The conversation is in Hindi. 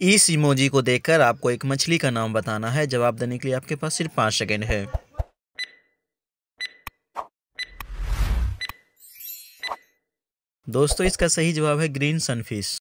इस इमोजी को देखकर आपको एक मछली का नाम बताना है जवाब देने के लिए आपके पास सिर्फ पाँच सेकेंड है दोस्तों इसका सही जवाब है ग्रीन सनफिश